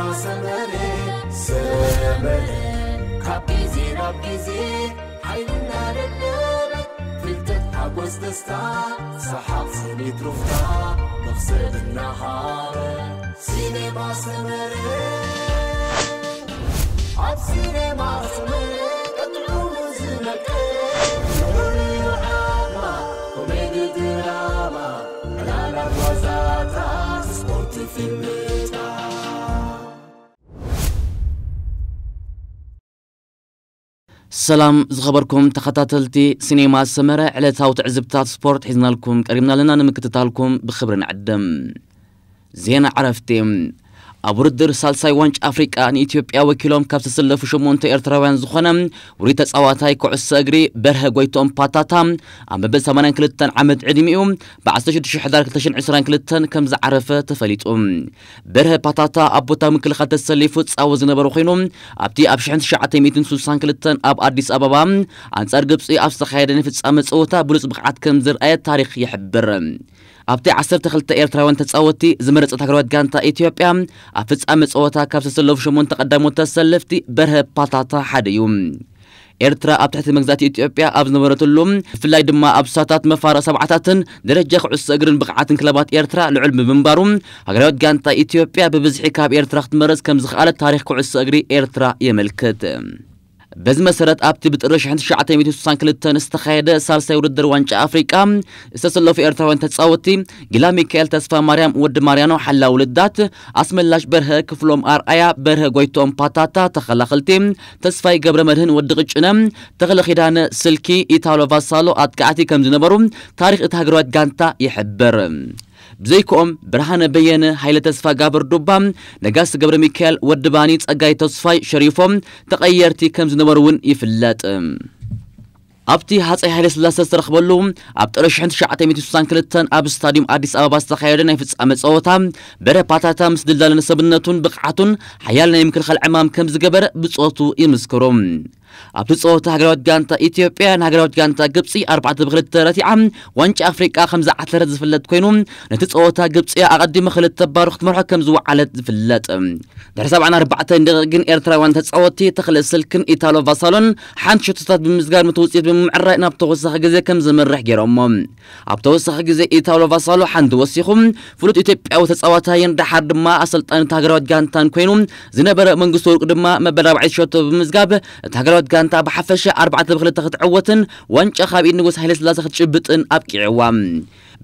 ما سمري سمري ربيزي ربيزي حين النار النار فلتت حبوس دستا سحاب سني ترفتا نفس النهار سينما سمري عب سينما سمري تطلو مزنك نوري عاما ومين دراما على الوزاتا سبورت فيلمي سلام زخبركم تخطاتلتي سينما سمرة على تاوت عزبتات سبورت حزنا لكم قريبنا لنا نمكتتالكم بخبرنا عدم زينة عرفتي أبرد سالساي وانج أفريقيا نيتيوبيا وكيلوم كابسسل فشمونت إرتراوان زخنم وريت أواتاي كعس أجري بره جويتون باتاتام أما بس ثمانين كلتن عمد عدميهم بعد شي حدار كتشن عشرين كلتن كم زعرفة تفليتهم بره باتاتا أبوتا من كل خد السليفوت أو زنبرو خينهم أبتي أبشحن شعتي ميتن سوسان كلتن أب أرديس أبابام أنصار جبسي أفسخ هيدا نفس أمس أوتا بلوس كم زرقات تاريخ يحبر أبتي عصر تخلت إير تراوان تتصوتي زمرت أتقروات غانتا إثيوبيا أفتس أمس أوتا كابس السلوف شمون تقدمو تسلفتي بره باتاتا حديوم إير ترا أبتحت المقزات إثيوبيا أبز نمرت اللوم في اللي دماء أبساتات مفارة سبعتات درجة خعص أقرن بقعات كلابات إير لعلم بمبارون أقروات غانتا إثيوبيا ببزحي كاب إير ترا كمزخ على التاريخ خعص أقري إير ترا بز مسرت آبتی بترش هند شعاتی میتوس سانکلیتن استخیده سالسی ورد روانچ آفریقا استسلو في ارتوان تصاوتی گلا میکل تسفا ماريام ود ماريانو حل ولدات اسملاش بره كفلوم آرآيا بره گویتوم پاتاتا تخلقلتیم تسفای جبر مرهن ود قچنم تخلقیدن سلکی ایتالو واسالو آتکعتی کم زنبرم تاریخ اتهاجرات جانتا يحبر بزيكم برهان بيان حيلة تسفى قابر دوبام نقاس قبر ميكال ودباني تسقاي تصفاي شريفهم تقيرتي كمز نبرون يفلات ኣብቲ ሃፀይ ሃይለ ስላሴ ዝተረኽበሉ ኣብ ጥሪ 1962 ኣብ ስታድዩም ኣዲስ ኣበባ ዝተኻየደ ናይ ፍጻመ ፀወታ በረ ፓታታ ምስ ድልዳለነ ሰብነቱን ብቕዓቱን ሓያል ናይ ምክልኻል ዕማም ከም ዝገበረ ብፆቱ ይምስክሩ ኣብቲ ፀወታ ሃገራዊት ጋንታ ኢትዮጵያን ሃገራዊት ጋንታ ግብፂ ኣርባዕተ ብክልተ ረቲዓም ዋንጫ ኣፍሪቃ ከም ዝዓተረት ዝፍለጥ ኮይኑ ነቲ ፀወታ ግብፂ ኣቐዲመ ክልተ ባሩ ክትመርሖ ከም ዝወዓለት ዝፍለጥ ድሕሪ 74 ደቂቕ ግን ኤርትራውያን ተፃወቲ ተክለ ስልክን ኢታሎ ቫሳሎን ሓንቲ ሸቶታት ብምዝጋር ምቲ ውፅኢት ብምምዕራይ ናብ ተወሳኺ ግዜ ከም ዝምርሕ ገይሮሞ ኣብ ተወሳኺ ግዜ ኢታሎ ቫሳሎ ሓንቲ ወሲኹ ፍሉጥ ኢትዮጵያዊ ተፃዋታይን ድሓር ድማ ኣሰልጣኒት ሃገራዊት ጋንታን ኮይኑ ዝነበረ መንግስቲ ወርቁ ድማ መበል 4 ሸቶ ብምዝጋብ እቲ ሃገራዊ ዳዊት ጋንታ ብሓፈሻ 4 ብክልተ ክትዕወትን ዋንጫ ካብኢ ንጉስ ሃይለስላሴ ክትጭብጥን ኣብቂዕዋ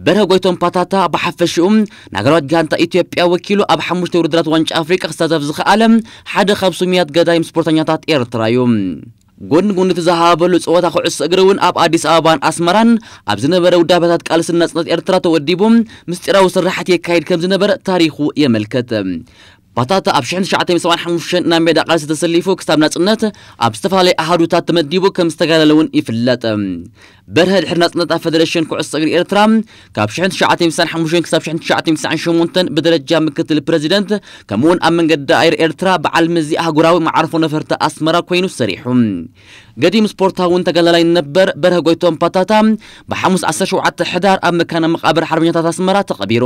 በርሀ ጎይቶም ፓታታ ብሓፈሽኡ ንሃገራዊት ጋንታ ኢትዮጵያ ወኪሉ ኣብ ሓሙሽተ ውድድራት ዋንጫ ኣፍሪቃ ክሳተፍ ዝኽኣለ ሓደ ካብ ሱሙያት ገዳይም ስፖርተኛታት ኤርትራ እዩ ጎኒ ጎኒ ተዛሃበሉ ፀወታ ኩዕሶ እግሪ እውን ኣብ ኣዲስ ኣበባን ኣስመራን ኣብ ዝነበረ ውዳበታት ቃልሲ ናፅነት ኤርትራ ተወዲቡ ምስጢራዊ ስራሕቲ የካይድ ከም ዝነበረ ታሪኹ የመልከት ባታታ ኣብ 1975 ናብ ሜዳ ቃልሲ ተሰሊፉ ክሳብ ናፅነት ኣብ ዝተፈላለዩ ኣሃዱታት ተመዲቡ ከም ዝተጋለለ እውን ይፍለጥ በርሀ ድሕሪ ናፅነት ኣብ ፌደሬሽን ኩዕሶ እግሪ ኤርትራ ካብ 1995 ክሳብ 1998 ብደረጃ ምክትል ፕሬዚደንት ከምኡውን ኣብ መንገዲ ኣየር ኤርትራ በዓል መዚ ኣህጉራዊ ማዕርፎ ነፈርቲ ኣስመራ ኮይኑ ሰሪሑ ገዲም ስፖርታዊ እውን ተጋላላይ ነበር በርሀ ጎይቶም ፓታታ ብሓሙስ 17 ሕዳር ኣብ መካነ መቃብር ሓርበኛታት ኣስመራ ተቐቢሩ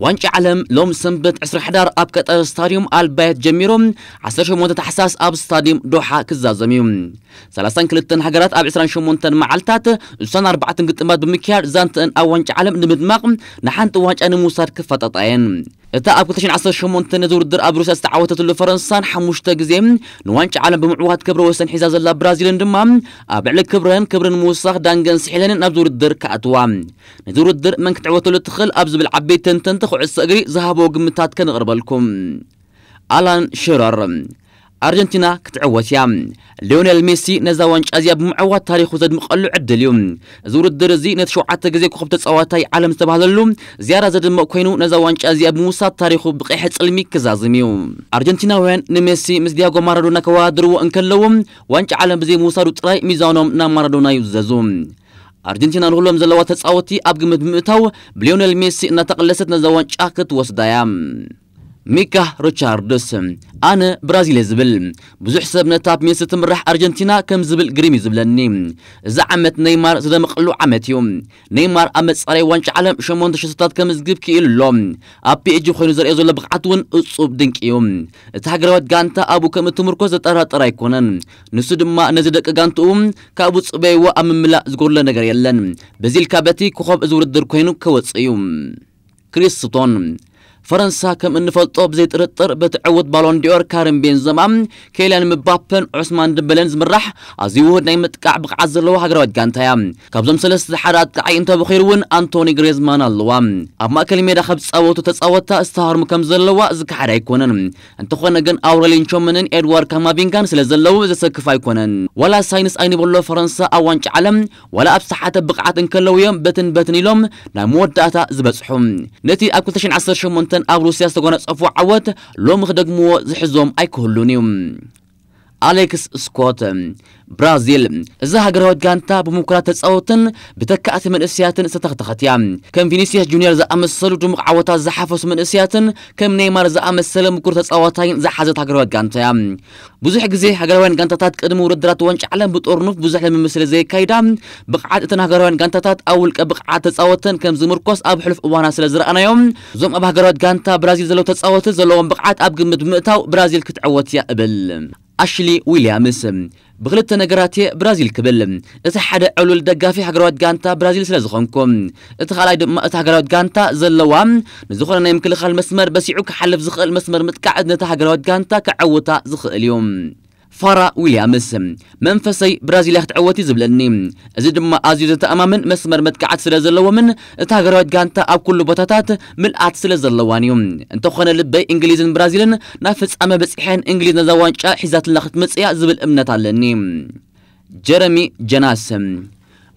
وانش علم لوم سنبت عسر حدار أب قطر ستاديوم البيت جميروم عسر شمونت تحساس أب ستاديوم دوحا كزازميوم سلاسان كلتن حقرات أب عسران شمونتن معلتات سنة أربعة قطمات بمكيار زانتن أو وانش علم نمدماق نحن توانش أنا موسار كفتطين إتا أب كتشين عصر شمون تنزور در أبروس استعوتة اللي فرنسان حموش تقزيم نوانش عالم بمعوهات كبر وسن حزاز الله برازيلن دمام أب كبرهن كبرن موساخ دانجن سحلن أب دور الدر كأتوام ندور الدر من كتعوتة اللي تخل أبز بالعبي تنتن تخو عصقري زهابو قمتات كنغربالكم ألان شرر أرجنتينا كتعوت يام ليونيل ميسي نزوانش أزياب معوات تاريخ زد مقلو عد اليوم زور الدرزي نتشوعات تجزي كخبت صواتي عالم تبهذا اللوم زيارة زد مقوينو نزوانش أزياب موسى تاريخه بقيحة سلمي كزازميوم أرجنتينا وين نميسي مس دياغو مارادونا كوادرو انكلوم وانش عالم بزي موسى رطراي ميزانوم نا مارادونا يزازوم أرجنتينا نقولهم زلوات تصاوتي أبقمت بمتاو بليونيل ميسي نتقلست نزوانش أكت وصدايام ميكاه روتشاردس أنا برازيل زبل بزح سبنا تاب ميسة مرح أرجنتينا كم زبل قريمي زبلني زعمت نيمار زدمقلو عمت يوم نيمار أمت صاري وانش عالم شمون تشستات كم زقب كيلو لوم أبي إجو خينو زر إزو لبقعتون أصوب دنك يوم تحقروات غانتا أبو كم تمركوز ترى ترى يكونن نسود ما نزدك غانتوم كابو صبي وأم ملا زقول لنا يلن بزيل كابتي كخوب أزور الدر كوينو كريستون فرنسا كم إن فلطوب زي ترتر بتعود بالون ديور كارم بنزيما كيلان مبابن عثمان دبلنز مرح أزيوه نيمت كعب عزل له هجرة جانتيا كابزم سلس حرات عين تبخيرون أنتوني غريزمان اللوام أما كلمة رخبت أوت تتصوت استهار مكم زلوا زك حرا يكونن أنت خونا جن أورلين شومنن إدوار كما بينكان سلزلوا زسك فايكونن ولا ساينس أين بقول فرنسا أوانش علم ولا أبصحة بقعة كلويم بتن بتن يوم نموت داتا زبصحهم نتي أكل تشن عصر شمون ሰላምተን ኣብ ሩስያ ዝተጎነፀፉ ዓወት ሎሚ ክደግምዎ ዝሕዞም ኣይክህሉን እዩ أليكس سكوت برازيل زها جرهوت جانتا بمكرات صوتن بتكأت من إسياتن ستختخت يام كم فينيسيوس جونيور زا أمسلو جمع عوتا زحفوس من إسياتن كم نيمار زا أمسل مكرات صوتين زحزت جرهوت جانتا يام بزح جزي هجروان جانتا تات قدمو ردرات وانش علم بتورنف بزح لم مثل زي كايدا بقعات تن هجروان جانتا تات أول كبقعات صوتن كم زمركوس أب حلف وانا سلزر أنا يوم زوم أب هجروت جانتا برازيل زلو تصوت زلو بقعات أب جمد مئتاو برازيل كتعوت يا قبل أشلي ويليامس بغلت نجراتي برازيل كبل اتحاد علول دقافي حجرات غانتا برازيل سلزخونكم سلازخونكم اتخالاي دم اتحجرات غانتا زلوام نزخرنا يمكن خال مسمر بس يعوك حلف زخ المسمر متقعد نتحجرات غانتا كعوتا زخ اليوم فارا ويليامس منفسي برازيل ክትዕወት ዝብለኒ እዚ ድማ ኣዝዩ ዝተኣማምን መስመር መጥቃዓት ስለ ዘለዎምን እታ ሃገራዊት ጋንታ ኣብ ኩሉ ቦታታት ምልኣት ስለ ዘለዋን እዩ እንተኾነ ልበይ እንግሊዝን ብራዚልን ናብ ፍጻመ በፂሐን እንግሊዝ ነዛ ዋንጫ ሒዛትላ ክትመፅያ ዝብል እምነት ኣለኒ ጀረሚ ጀናስ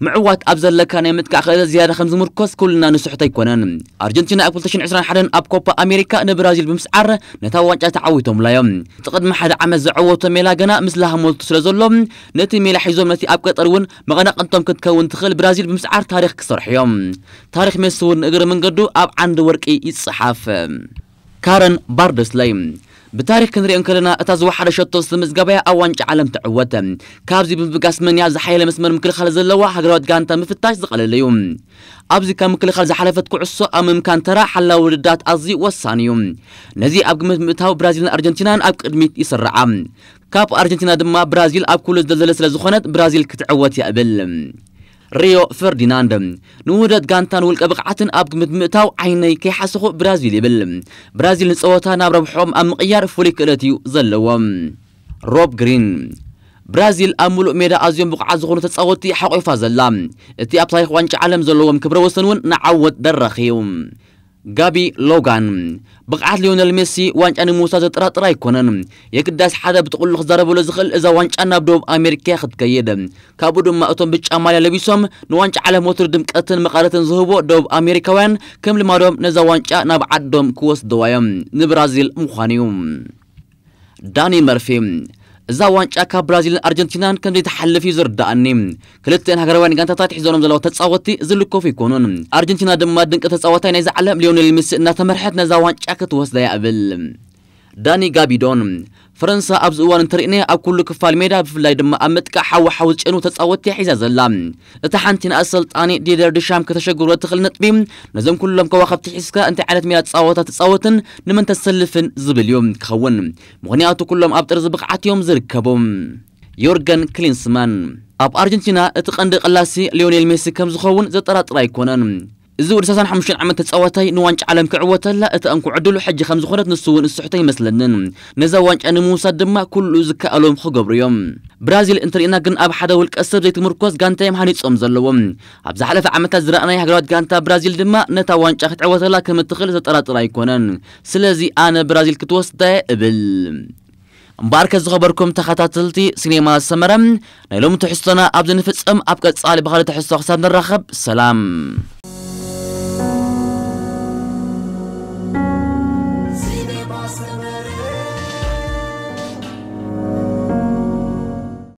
معوات أبزل لك أنا متكأخذ زيادة خمس مركز كلنا نسحت يكونن أرجنتينا أقبل تشن عشرين حدا أب كوبا أمريكا نبرازيل بمسعر نتوان تعويتهم لا يوم تقدم حدا عمل زعوة ميلا جنا مثلها مول تسلزلهم نتي ميلا حيزوم نتي أب قطر ون مغنا قنتم كون تخل برازيل بمسعر تاريخ كسر يوم تاريخ مسون أجر من قدو أب عند ورقي يتصحف كارن باردس لايم ብታሪክ ክንሪኦም ከለና እታ ዝወሓደ ሸቶ ዝተመዝገበያ ኣብ ዋንጫ ዓለም ተዕወተ ካብዚ ብምብጋስ መንያ ዝሓየለ መስመር ምክልኻል ዘለዋ ሃገራዊት ጋንታ ምፍታሽ ዝቐለለ እዩ ኣብዚ ካብ ምክልኻል ዝሓለፈት ኩዕሶ ኣብ ምምካን ተራ ሓላዊ ውድዳት ኣዝዩ ወሳኒ እዩ ነዚ ኣብ ግምት ምእታው ብራዚልን ኣርጀንቲናን ኣብ ቅድሚት ይስርዓ ካብ ኣርጀንቲና ድማ ብራዚል ኣብ ኩሉ ዝደልዘለ ስለ ዝኾነት ብራዚል ክትዕወት የእብል ريو فرديناند نودت غانتان ولك بقعتن اب متمتاو عيني كيحسخو برازيل يبل برازيل نصوتا ناب ربحهم ام مقيار فوليك الاتيو زلوم روب جرين برازيل ኣብ ሙሉእ ሜዳ ኣዝዮም ብቑዓት ዝኾኑ ተፃወቲ ሓቑፋ ዘላ እቲ ኣብ ታሪክ ዋንጫ ዓለም ዘለዎም ክብረ جابي لوغان بقعت ليونيل ميسي وانش أنا موسى زترات راي كونن يكداس حدا بتقول لك ضرب ولا زخل إذا وانش أنا بدوم أمريكا خد كيدا كابودم ما أتم بتش أمال لبيسهم نوانش على موتر دم كأتن مقالة زهبو دوم أمريكا وين كم لما نزا وانش أنا بعد كوس دوايم نبرازيل مخانيوم داني مرفيم زوان شاكا برازيل أرجنتينان كان يتحل في زرد أنيم كلتين هجروان كانت تطيح زلهم زلوا تتصوتي زلكو في كونون أرجنتينا دم ما دنك تتصوتي نيزا علم ليونيل ميسي نتمرحت نزوان شاكا توسد يقبل داني غابيدون فرنسا أبز أوان تريني أب كل كفال ميدا بفلاي دم أمتك حاو حوز شنو تتصوت حيزا زلا تحنتين أسلت أني دير دشام كتشجر واتخل نتبيم نزم لم كواخب تحسكا أنت عالت ميلا تصوتا تتصوتن نمن تسلفن زبل يوم تخون مغنياتو لم أب ترز بقعت يوم يورغن كلينسمان أب أرجنتينا اتقندق اللاسي ليونيل ميسي كم زخون زطرات رايكونان እዚ ወዲ 35 ዓመት ተፃዋታይ ንዋንጫ ዓለም ክዕወት ኣላ እቲ እንኩዕ ዕድሉ ሕጂ ከም ዝኾነት ንሱ እውን እስሕቶ ይመስለንን ነዛ ዋንጫ ንምውሳድ ድማ ኩሉ ዝከኣሎም ክገብሩ እዮም ብራዚል እንትርኢና ግን ኣብ ሓደ ውልቀ ሰብ ዘይትምርኮስ ጋንታ እዮም ሃኒፆም ዘለዎም ኣብ ዝሓለፈ ዓመታት ዝረኣናይ ሃገራት ጋንታ ብራዚል ድማ ነታ ዋንጫ ክትዕወተላ ከም እትኽእል ተጠራጥር ኣይኮነን ስለዚ ኣነ ብራዚል ክትወስዳየ እብል እምበር ከዝኸበርኩም ተኸታተልቲ ሲኔማ ሰመረ ናይ ሎሚ ትሕዝቶና ኣብዚ ንፍፅም ኣብ ቀፃሊ ብካልእ ትሕዝቶ ክሳብ ንራኸብ ሰላም